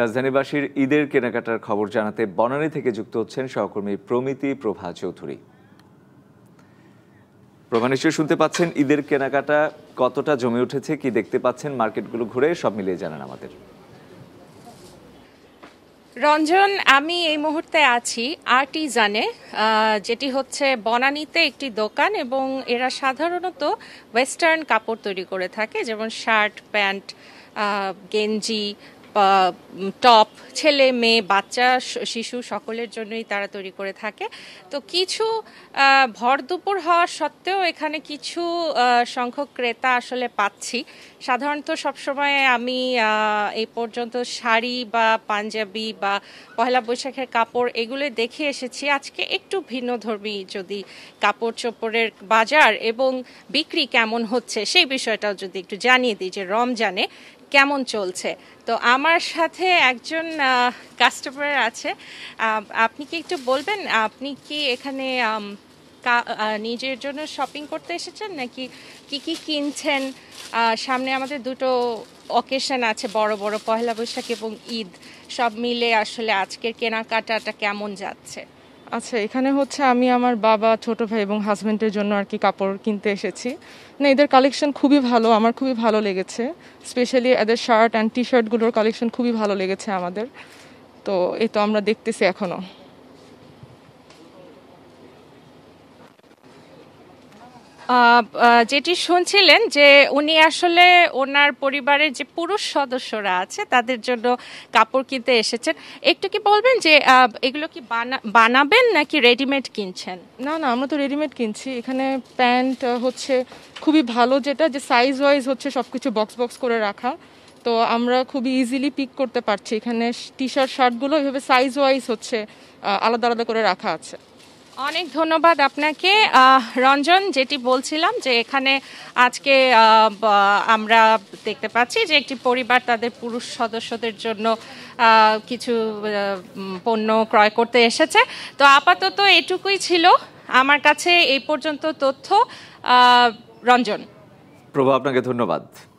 রাজধানীবাসীর ঈদের কেনাকাটার খবর জানাতে বনানী থেকে যুক্ত হচ্ছেন সহকর্মী প্রমিতি প্রভা চৌধুরী প্রভা নিশ্চয় শুনতে পাচ্ছেন ঈদের কেনাকাটা কতটা জমে উঠেছে কি দেখতে পাচ্ছেন মার্কেটগুলো ঘুরে সব মিলিয়ে জানান আমাদের রঞ্জন আমি এই মুহূর্তে আছি আর্টিজানে যেটি হচ্ছে বনানীতে একটি দোকান এবং এরা সাধারণত ওয়েস্টার্ন কাপড় তৈরি করে থাকে যেমন শার্ট প্যান্ট গেঞ্জি টপ ছেলে মেয়ে বাচ্চা শিশু সকলের জন্যই তারা তৈরি করে থাকে তো কিছু ভর দুপুর হওয়া সত্ত্বেও এখানে কিছু সংখ্যক ক্রেতা আসলে পাচ্ছি সাধারণত সবসময় আমি এই পর্যন্ত শাড়ি বা পাঞ্জাবি বা পহেলা বৈশাখের কাপড় এগুলো দেখে এসেছি আজকে একটু ভিন্নধর্মী যদি কাপড় চোপড়ের বাজার এবং বিক্রি কেমন হচ্ছে সেই বিষয়টাও যদি একটু জানিয়ে দিই যে রমজানে কেমন চলছে তো আমার সাথে একজন কাস্টমার আছে আপনি কি একটু বলবেন আপনি কি এখানে নিজের জন্য শপিং করতে এসেছেন নাকি কি কি কিনছেন সামনে আমাদের দুটো অকেশন আছে বড় বড় পহেলা বৈশাখ এবং ঈদ সব মিলে আসলে আজকের কেনাকাটাটা কেমন যাচ্ছে আচ্ছা এখানে হচ্ছে আমি আমার বাবা ছোট ভাই এবং হাজব্যান্ডের জন্য আর কি কাপড় কিনতে এসেছি না এদের কালেকশন খুবই ভালো আমার খুবই ভালো লেগেছে স্পেশালি এদের শার্ট অ্যান্ড টি শার্টগুলোর কালেকশন খুবই ভালো লেগেছে আমাদের তো এ তো আমরা দেখতেছি এখনও যেটি শুনছিলেন যে উনি আসলে ওনার পরিবারের যে পুরুষ সদস্যরা আছে তাদের জন্য কাপড় কিনতে এসেছেন একটু কি বলবেন যে এগুলো কি বানাবেন নাকি রেডিমেড কিনছেন না না আমরা তো রেডিমেড কিনছি এখানে প্যান্ট হচ্ছে খুবই ভালো যেটা যে সাইজ ওয়াইজ হচ্ছে সব কিছু বক্স বক্স করে রাখা তো আমরা খুবই ইজিলি পিক করতে পারছি এখানে টি শার্ট শার্টগুলো এভাবে সাইজ ওয়াইজ হচ্ছে আলাদা আলাদা করে রাখা আছে অনেক ধন্যবাদ আপনাকে রঞ্জন যেটি বলছিলাম যে এখানে আজকে আমরা দেখতে পাচ্ছি যে একটি পরিবার তাদের পুরুষ সদস্যদের জন্য কিছু পণ্য ক্রয় করতে এসেছে তো আপাতত এটুকুই ছিল আমার কাছে এই পর্যন্ত তথ্য রঞ্জন প্রভু আপনাকে ধন্যবাদ